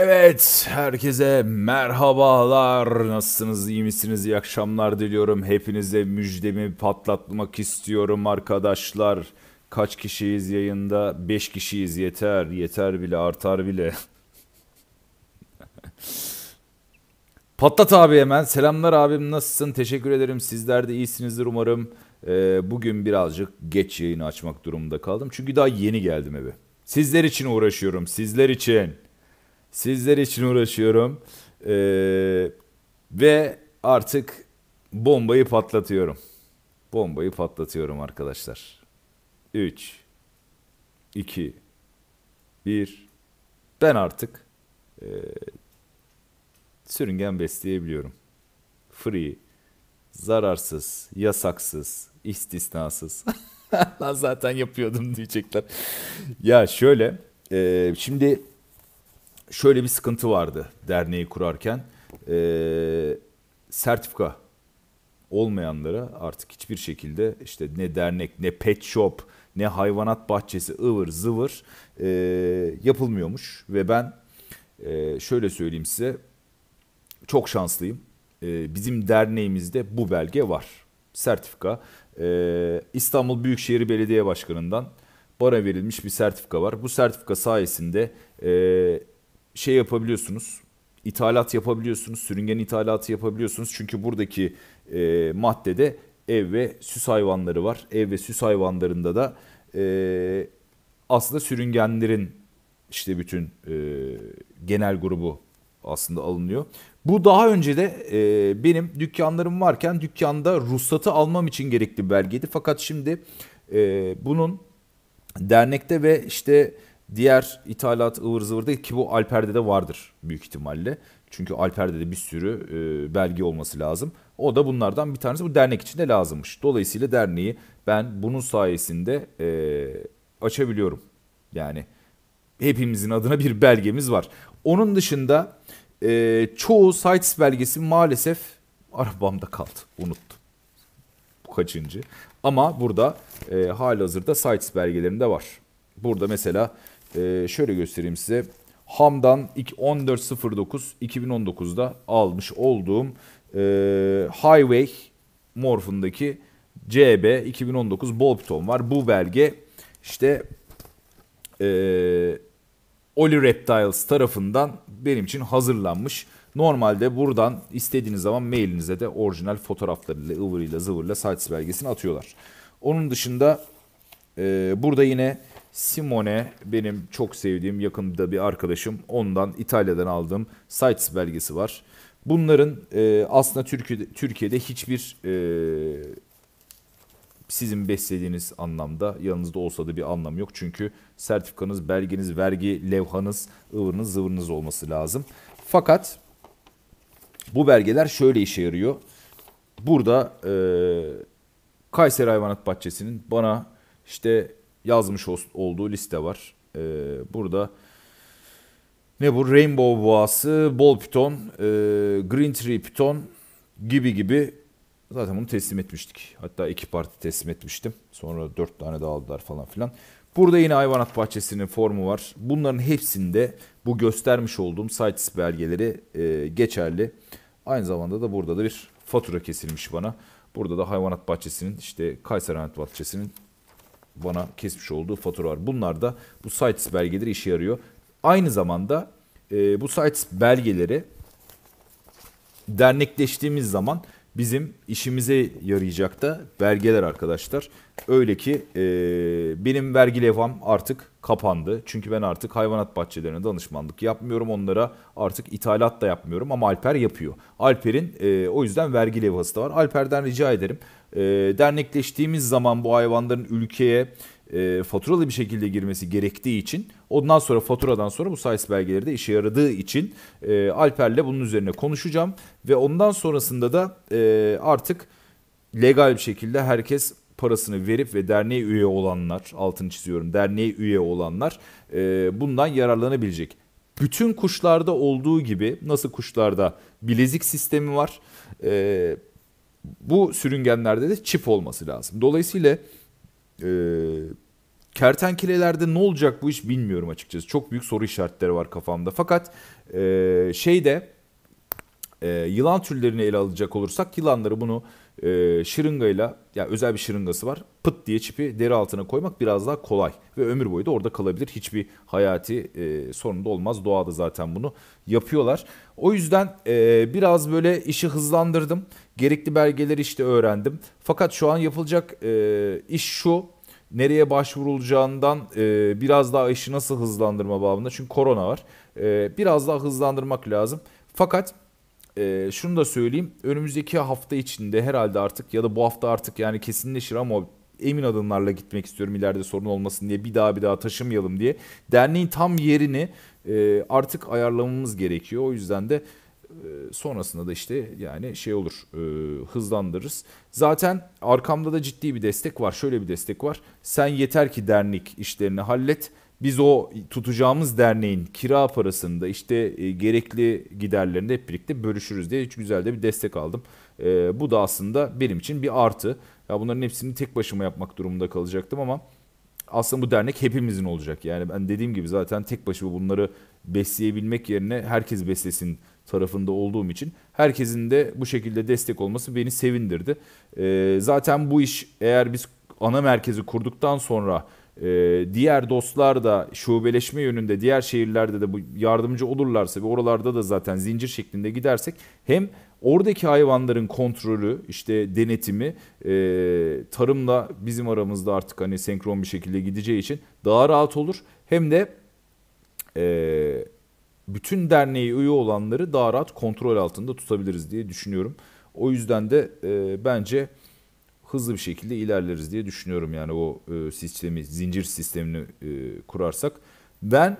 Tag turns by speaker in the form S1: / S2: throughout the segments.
S1: Evet, herkese merhabalar. Nasılsınız, iyi misiniz? İyi akşamlar diliyorum. Hepinize müjdemi patlatmak istiyorum arkadaşlar. Kaç kişiyiz yayında? 5 kişiyiz yeter. Yeter bile, artar bile. Patlat abi hemen. Selamlar abim nasılsın? Teşekkür ederim. Sizler de iyisinizdir umarım. Ee, bugün birazcık geç yayını açmak durumunda kaldım. Çünkü daha yeni geldim eve. Sizler için uğraşıyorum. Sizler için. Sizler için uğraşıyorum. Ee, ve artık bombayı patlatıyorum. Bombayı patlatıyorum arkadaşlar. 3 2 1 Ben artık e, sürüngen besleyebiliyorum. Free, zararsız, yasaksız, istisnasız. Lan zaten yapıyordum diyecekler. ya şöyle, e, şimdi şöyle bir sıkıntı vardı derneği kurarken. E, sertifika olmayanlara artık hiçbir şekilde işte ne dernek ne pet shop ne hayvanat bahçesi ıvır zıvır e, yapılmıyormuş ve ben e, şöyle söyleyeyim size çok şanslıyım e, bizim derneğimizde bu belge var sertifika e, İstanbul Büyükşehir Belediye Başkanı'ndan bana verilmiş bir sertifika var bu sertifika sayesinde e, şey yapabiliyorsunuz. İthalat yapabiliyorsunuz. Sürüngen ithalatı yapabiliyorsunuz. Çünkü buradaki e, maddede ev ve süs hayvanları var. Ev ve süs hayvanlarında da e, aslında sürüngenlerin işte bütün e, genel grubu aslında alınıyor. Bu daha önce de e, benim dükkanlarım varken dükkanda ruhsatı almam için gerekli bir belgeydi. Fakat şimdi e, bunun dernekte ve işte Diğer ithalat ıvır zıvır değil ki bu Alper'de de vardır büyük ihtimalle. Çünkü Alper'de de bir sürü e, belge olması lazım. O da bunlardan bir tanesi bu dernek için de lazımmış. Dolayısıyla derneği ben bunun sayesinde e, açabiliyorum. Yani hepimizin adına bir belgemiz var. Onun dışında e, çoğu sites belgesi maalesef arabamda kaldı. Unuttum. Bu kaçıncı. Ama burada e, hali hazırda sites belgelerinde var. Burada mesela ee, şöyle göstereyim size. Ham'dan 14.09 2019'da almış olduğum e, Highway morfundaki CB 2019 Bolpton var. Bu belge işte e, Oli Reptiles tarafından benim için hazırlanmış. Normalde buradan istediğiniz zaman mailinize de orijinal fotoğraflarıyla, ıvırıyla, zıvırla sites belgesini atıyorlar. Onun dışında e, burada yine Simone benim çok sevdiğim yakında bir arkadaşım. Ondan İtalya'dan aldığım Sites belgesi var. Bunların e, aslında Türkiye'de, Türkiye'de hiçbir e, sizin beslediğiniz anlamda yanınızda olsa da bir anlam yok. Çünkü sertifikanız, belgeniz, vergi levhanız, ıvırınız, zıvırınız olması lazım. Fakat bu belgeler şöyle işe yarıyor. Burada e, Kayseri Hayvanat Bahçesi'nin bana işte yazmış olduğu liste var. Ee, burada ne bu? Rainbow boğası, bol Python, e, green tree Python gibi gibi zaten bunu teslim etmiştik. Hatta iki parti teslim etmiştim. Sonra dört tane daha aldılar falan filan. Burada yine hayvanat bahçesinin formu var. Bunların hepsinde bu göstermiş olduğum sites belgeleri e, geçerli. Aynı zamanda da burada da bir fatura kesilmiş bana. Burada da hayvanat bahçesinin işte Kayser Hayvanat Bahçesi'nin bana kesmiş olduğu faturalar. Bunlar da bu sites belgeleri işe yarıyor. Aynı zamanda e, bu sites belgeleri dernekleştiğimiz zaman bizim işimize yarayacak da belgeler arkadaşlar. Öyle ki e, benim vergi levham artık kapandı. Çünkü ben artık hayvanat bahçelerine danışmanlık yapmıyorum. Onlara artık ithalat da yapmıyorum ama Alper yapıyor. Alper'in e, o yüzden vergi levhası da var. Alper'den rica ederim. E, dernekleştiğimiz zaman bu hayvanların ülkeye e, faturalı bir şekilde girmesi gerektiği için ondan sonra faturadan sonra bu sayıs belgeleri de işe yaradığı için e, Alper'le bunun üzerine konuşacağım ve ondan sonrasında da e, artık legal bir şekilde herkes parasını verip ve derneğe üye olanlar altını çiziyorum derneğe üye olanlar e, bundan yararlanabilecek. Bütün kuşlarda olduğu gibi nasıl kuşlarda bilezik sistemi var. E, bu sürüngenlerde de çip olması lazım. Dolayısıyla e, kertenkelelerde ne olacak bu iş bilmiyorum açıkçası. Çok büyük soru işaretleri var kafamda. Fakat e, şeyde e, yılan türlerini ele alacak olursak yılanları bunu e, şırıngayla yani özel bir şırıngası var pıt diye çipi deri altına koymak biraz daha kolay ve ömür boyu da orada kalabilir. Hiçbir hayati e, sorun da olmaz. Doğada zaten bunu yapıyorlar. O yüzden e, biraz böyle işi hızlandırdım. Gerekli belgeleri işte öğrendim. Fakat şu an yapılacak e, iş şu. Nereye başvurulacağından e, biraz daha işi nasıl hızlandırma bağında Çünkü korona var. E, biraz daha hızlandırmak lazım. Fakat e, şunu da söyleyeyim. Önümüzdeki hafta içinde herhalde artık ya da bu hafta artık yani kesinleşir ama emin adımlarla gitmek istiyorum ileride sorun olmasın diye bir daha bir daha taşımayalım diye. Derneğin tam yerini e, artık ayarlamamız gerekiyor. O yüzden de e, sonrasında da işte yani şey olur e, hızlandırırız. Zaten arkamda da ciddi bir destek var. Şöyle bir destek var. Sen yeter ki dernek işlerini hallet. Biz o tutacağımız derneğin kira parasını da işte e, gerekli giderlerini hep birlikte bölüşürüz diye hiç güzel de bir destek aldım. bu da aslında benim için bir artı. Ya bunların hepsini tek başıma yapmak durumunda kalacaktım ama aslında bu dernek hepimizin olacak. Yani ben dediğim gibi zaten tek başıma bunları besleyebilmek yerine herkes beslesin tarafında olduğum için herkesin de bu şekilde destek olması beni sevindirdi. Ee, zaten bu iş eğer biz ana merkezi kurduktan sonra e, diğer dostlar da şubeleşme yönünde diğer şehirlerde de bu yardımcı olurlarsa ve oralarda da zaten zincir şeklinde gidersek hem Oradaki hayvanların kontrolü, işte denetimi e, tarımla bizim aramızda artık hani senkron bir şekilde gideceği için daha rahat olur. Hem de e, bütün derneği üye olanları daha rahat kontrol altında tutabiliriz diye düşünüyorum. O yüzden de e, bence hızlı bir şekilde ilerleriz diye düşünüyorum yani o e, sistemi, zincir sistemini e, kurarsak. Ben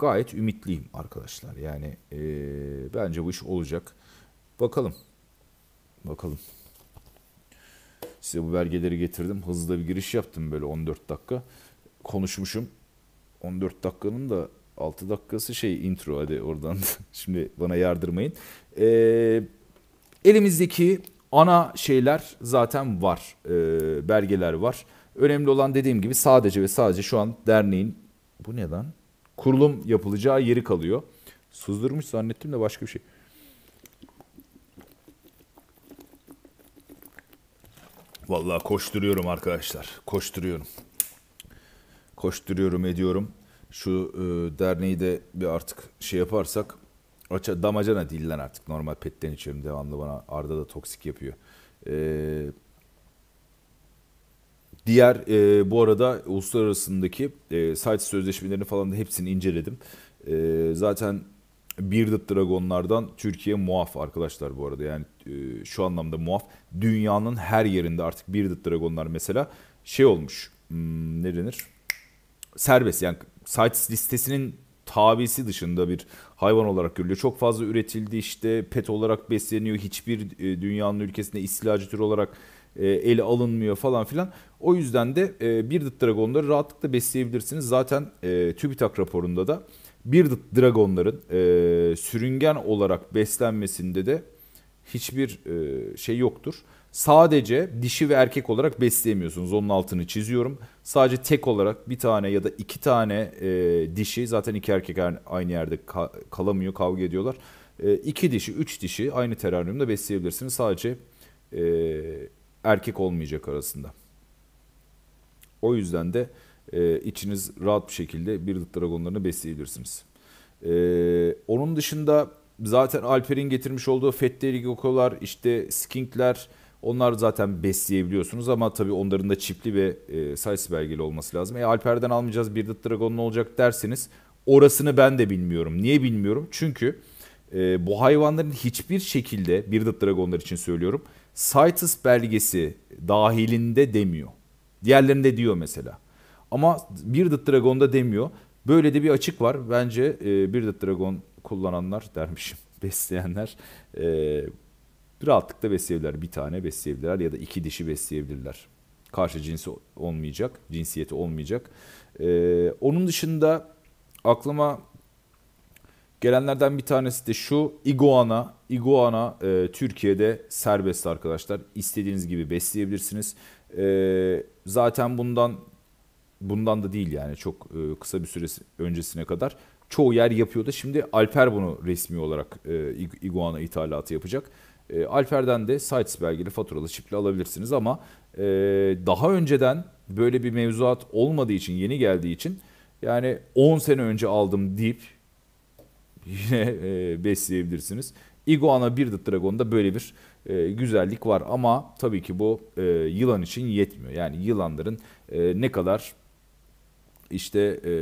S1: gayet ümitliyim arkadaşlar. Yani e, bence bu iş olacak. Bakalım. Bakalım. Size bu belgeleri getirdim. Hızlı bir giriş yaptım böyle 14 dakika. Konuşmuşum. 14 dakikanın da 6 dakikası şey intro hadi oradan şimdi bana yardırmayın. E, elimizdeki ana şeyler zaten var. E, belgeler var. Önemli olan dediğim gibi sadece ve sadece şu an derneğin bu ne lan? kurulum yapılacağı yeri kalıyor. Sızdırmış zannettim de başka bir şey. Vallahi koşturuyorum arkadaşlar. Koşturuyorum. Koşturuyorum ediyorum. Şu e, derneği de bir artık şey yaparsak aça damacana değil lan artık normal petten içiyorum devamlı bana Arda da toksik yapıyor. Eee Diğer e, bu arada uluslararasındaki e, site sözleşmelerini falan da hepsini inceledim. E, zaten Bearded Dragonlardan Türkiye muaf arkadaşlar bu arada. Yani e, şu anlamda muaf. Dünyanın her yerinde artık Bearded Dragonlar mesela şey olmuş. Hmm, ne denir? Serbest yani sites listesinin tabisi dışında bir hayvan olarak görülüyor. Çok fazla üretildi işte pet olarak besleniyor. Hiçbir e, dünyanın ülkesinde istilacı tür olarak e, ele alınmıyor falan filan. O yüzden de e, Bearded Dragon'ları rahatlıkla besleyebilirsiniz. Zaten e, TÜBİTAK raporunda da bir Bearded Dragon'ların e, sürüngen olarak beslenmesinde de hiçbir e, şey yoktur. Sadece dişi ve erkek olarak besleyemiyorsunuz. Onun altını çiziyorum. Sadece tek olarak bir tane ya da iki tane e, dişi zaten iki erkek aynı yerde ka- kalamıyor kavga ediyorlar. E, iki dişi, üç dişi aynı teraryumda besleyebilirsiniz. Sadece e, erkek olmayacak arasında. O yüzden de e, içiniz rahat bir şekilde Bearded Dragon'larını besleyebilirsiniz. E, onun dışında zaten Alper'in getirmiş olduğu Fetteli Gokolar, işte Skinkler onlar zaten besleyebiliyorsunuz ama tabii onların da çipli ve e, size belgeli olması lazım. E Alper'den almayacağız Bearded Dragon ne olacak derseniz orasını ben de bilmiyorum. Niye bilmiyorum? Çünkü e, bu hayvanların hiçbir şekilde Bearded Dragonlar için söylüyorum CITES belgesi dahilinde demiyor. Diğerlerinde diyor mesela. Ama Bearded Dragon'da demiyor. Böyle de bir açık var. Bence e, Bearded Dragon kullananlar dermişim besleyenler e, rahatlıkla besleyebilirler. Bir tane besleyebilirler ya da iki dişi besleyebilirler. Karşı cinsi olmayacak, cinsiyeti olmayacak. E, onun dışında aklıma Gelenlerden bir tanesi de şu iguana. Iguana e, Türkiye'de serbest arkadaşlar. İstediğiniz gibi besleyebilirsiniz. E, zaten bundan bundan da değil yani çok e, kısa bir süre öncesine kadar çoğu yer yapıyordu. Şimdi Alper bunu resmi olarak e, iguana ithalatı yapacak. E, Alper'den de sites belgeli faturalı çipli alabilirsiniz ama e, daha önceden böyle bir mevzuat olmadığı için yeni geldiği için yani 10 sene önce aldım deyip yine e, besleyebilirsiniz. Iguana bir Bearded Dragon'da böyle bir e, güzellik var ama tabii ki bu e, yılan için yetmiyor. Yani yılanların e, ne kadar işte e,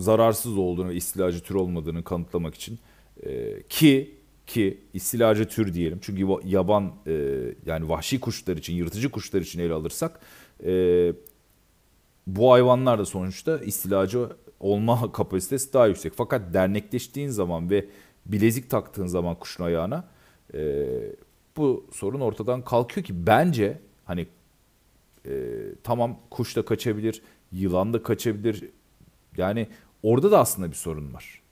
S1: zararsız olduğunu ve istilacı tür olmadığını kanıtlamak için e, ki ki istilacı tür diyelim çünkü yaban e, yani vahşi kuşlar için yırtıcı kuşlar için ele alırsak e, bu hayvanlar da sonuçta istilacı olma kapasitesi daha yüksek. Fakat dernekleştiğin zaman ve bilezik taktığın zaman kuşun ayağına e, bu sorun ortadan kalkıyor ki bence hani e, tamam kuş da kaçabilir, yılan da kaçabilir. Yani orada da aslında bir sorun var.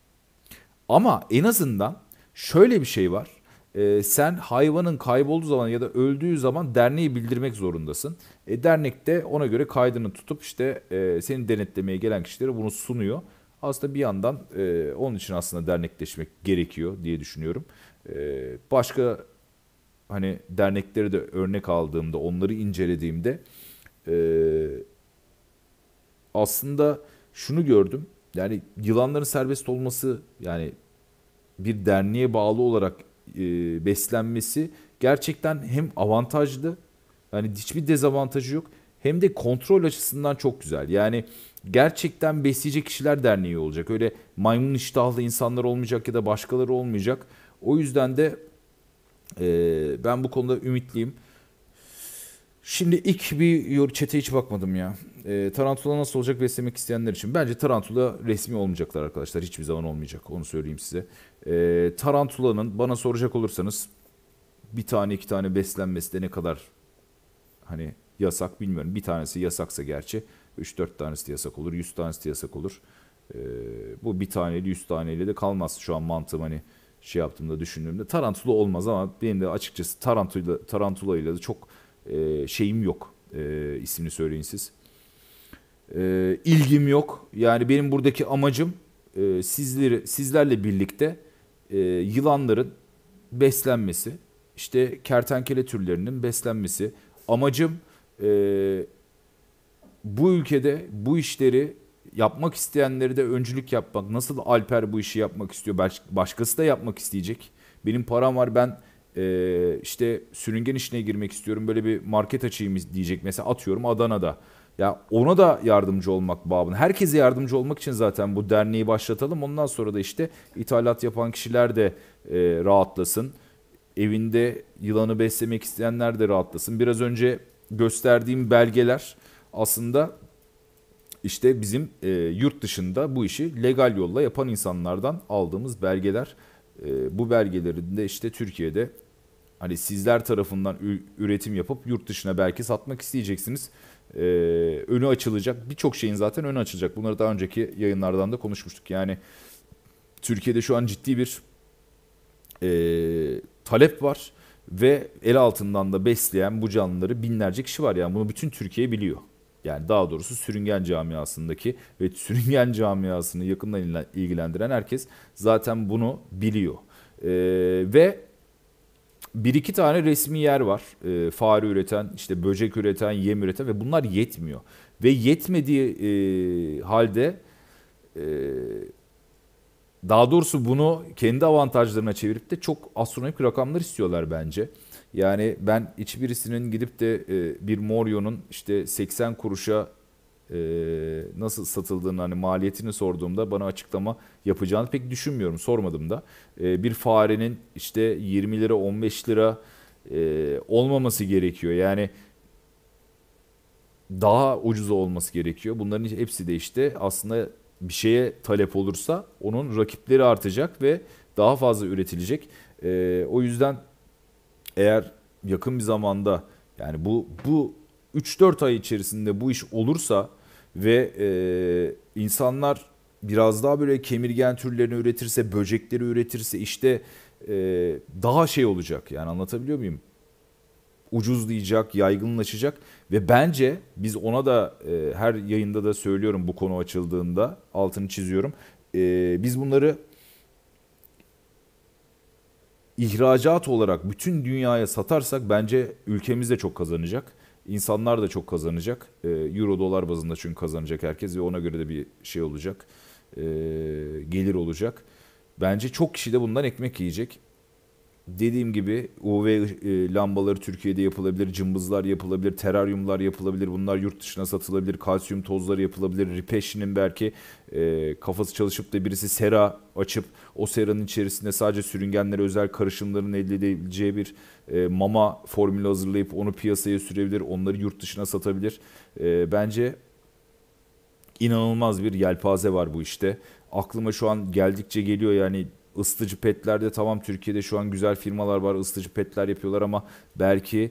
S1: Ama en azından şöyle bir şey var e, sen hayvanın kaybolduğu zaman ya da öldüğü zaman derneği bildirmek zorundasın. E, dernek de ona göre kaydını tutup işte e, seni denetlemeye gelen kişilere bunu sunuyor. Aslında bir yandan e, onun için aslında dernekleşmek gerekiyor diye düşünüyorum. E, başka hani dernekleri de örnek aldığımda, onları incelediğimde e, aslında şunu gördüm. Yani yılanların serbest olması yani bir derneğe bağlı olarak e, beslenmesi gerçekten hem avantajlı yani hiçbir dezavantajı yok hem de kontrol açısından çok güzel. Yani gerçekten besleyecek kişiler derneği olacak. Öyle maymun iştahlı insanlar olmayacak ya da başkaları olmayacak. O yüzden de e, ben bu konuda ümitliyim. Şimdi ilk bir çete hiç bakmadım ya. E, Tarantula nasıl olacak beslemek isteyenler için? Bence Tarantula resmi olmayacaklar arkadaşlar. Hiçbir zaman olmayacak. Onu söyleyeyim size. E, Tarantula'nın bana soracak olursanız bir tane iki tane beslenmesi de ne kadar hani yasak bilmiyorum. Bir tanesi yasaksa gerçi 3-4 tanesi de yasak olur. 100 tanesi de yasak olur. E, bu bir taneyle 100 taneyle de kalmaz şu an mantığım hani şey yaptığımda düşündüğümde. Tarantula olmaz ama benim de açıkçası Tarantula, Tarantula ile de çok e, şeyim yok. E, ismini söyleyin siz e, ilgim yok. Yani benim buradaki amacım e, sizleri sizlerle birlikte e, yılanların beslenmesi, işte kertenkele türlerinin beslenmesi. Amacım e, bu ülkede bu işleri yapmak isteyenleri de öncülük yapmak. Nasıl Alper bu işi yapmak istiyor? Başkası da yapmak isteyecek. Benim param var ben e, işte sürüngen işine girmek istiyorum. Böyle bir market açayım diyecek. Mesela atıyorum Adana'da. Ya ona da yardımcı olmak babın Herkese yardımcı olmak için zaten bu derneği başlatalım. Ondan sonra da işte ithalat yapan kişiler de e, rahatlasın. Evinde yılanı beslemek isteyenler de rahatlasın. Biraz önce gösterdiğim belgeler aslında işte bizim e, yurt dışında bu işi legal yolla yapan insanlardan aldığımız belgeler. E, bu belgelerin de işte Türkiye'de hani sizler tarafından üretim yapıp yurt dışına belki satmak isteyeceksiniz e, önü açılacak. Birçok şeyin zaten önü açılacak. Bunları daha önceki yayınlardan da konuşmuştuk. Yani Türkiye'de şu an ciddi bir e, talep var ve el altından da besleyen bu canlıları binlerce kişi var. Yani bunu bütün Türkiye biliyor. Yani daha doğrusu sürüngen camiasındaki ve sürüngen camiasını yakından ilgilendiren herkes zaten bunu biliyor. Ee, ve bir iki tane resmi yer var. E, fare üreten, işte böcek üreten, yem üreten ve bunlar yetmiyor. Ve yetmediği e, halde e, daha doğrusu bunu kendi avantajlarına çevirip de çok astronomik rakamlar istiyorlar bence. Yani ben hiçbirisinin gidip de e, bir Morio'nun işte 80 kuruşa e, nasıl satıldığını hani maliyetini sorduğumda bana açıklama yapacağını pek düşünmüyorum. Sormadım da. E, bir farenin işte 20 lira 15 lira e, olmaması gerekiyor. Yani daha ucuz olması gerekiyor. Bunların hepsi de işte aslında bir şeye talep olursa onun rakipleri artacak ve daha fazla üretilecek. E, o yüzden eğer yakın bir zamanda yani bu bu 3-4 ay içerisinde bu iş olursa ve e, insanlar biraz daha böyle kemirgen türlerini üretirse, böcekleri üretirse işte e, daha şey olacak. Yani anlatabiliyor muyum? ucuzlayacak, yaygınlaşacak ve bence biz ona da e, her yayında da söylüyorum bu konu açıldığında altını çiziyorum. E, biz bunları ihracat olarak bütün dünyaya satarsak bence ülkemiz de çok kazanacak. İnsanlar da çok kazanacak. Ee, Euro dolar bazında çünkü kazanacak herkes ve ona göre de bir şey olacak. Ee, gelir olacak. Bence çok kişi de bundan ekmek yiyecek dediğim gibi UV e, lambaları Türkiye'de yapılabilir, cımbızlar yapılabilir, teraryumlar yapılabilir, bunlar yurt dışına satılabilir, kalsiyum tozları yapılabilir. Ripeşi'nin belki e, kafası çalışıp da birisi sera açıp o seranın içerisinde sadece sürüngenlere özel karışımların elde edileceği bir e, mama formülü hazırlayıp onu piyasaya sürebilir, onları yurt dışına satabilir. bence inanılmaz bir yelpaze var bu işte. Aklıma şu an geldikçe geliyor yani ısıtıcı petlerde tamam Türkiye'de şu an güzel firmalar var ısıtıcı petler yapıyorlar ama belki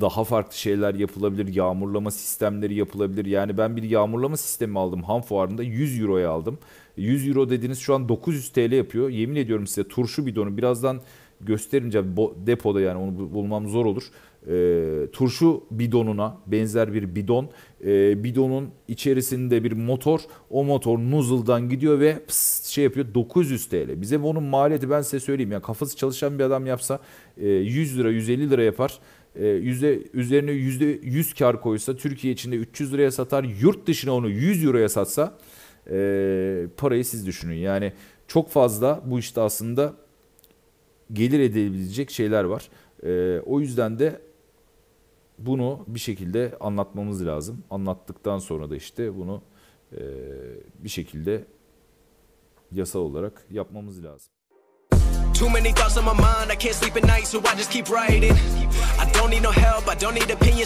S1: daha farklı şeyler yapılabilir. Yağmurlama sistemleri yapılabilir. Yani ben bir yağmurlama sistemi aldım ham fuarında 100 euroya aldım. 100 euro dediğiniz şu an 900 TL yapıyor. Yemin ediyorum size turşu bidonu birazdan gösterince depoda yani onu bulmam zor olur e, turşu bidonuna benzer bir bidon. E, bidonun içerisinde bir motor. O motor nozzle'dan gidiyor ve pıs, şey yapıyor 900 TL. Bize bunun maliyeti ben size söyleyeyim. Yani kafası çalışan bir adam yapsa e, 100 lira 150 lira yapar. E, yüzde, üzerine %100 kar koysa Türkiye içinde 300 liraya satar. Yurt dışına onu 100 euroya satsa e, parayı siz düşünün. Yani çok fazla bu işte aslında gelir edebilecek şeyler var. E, o yüzden de bunu bir şekilde anlatmamız lazım. Anlattıktan sonra da işte bunu e, bir şekilde yasal olarak yapmamız lazım. Too many thoughts on my mind, I can't sleep at night, so I just keep writing. I don't need no help, I don't need opinions.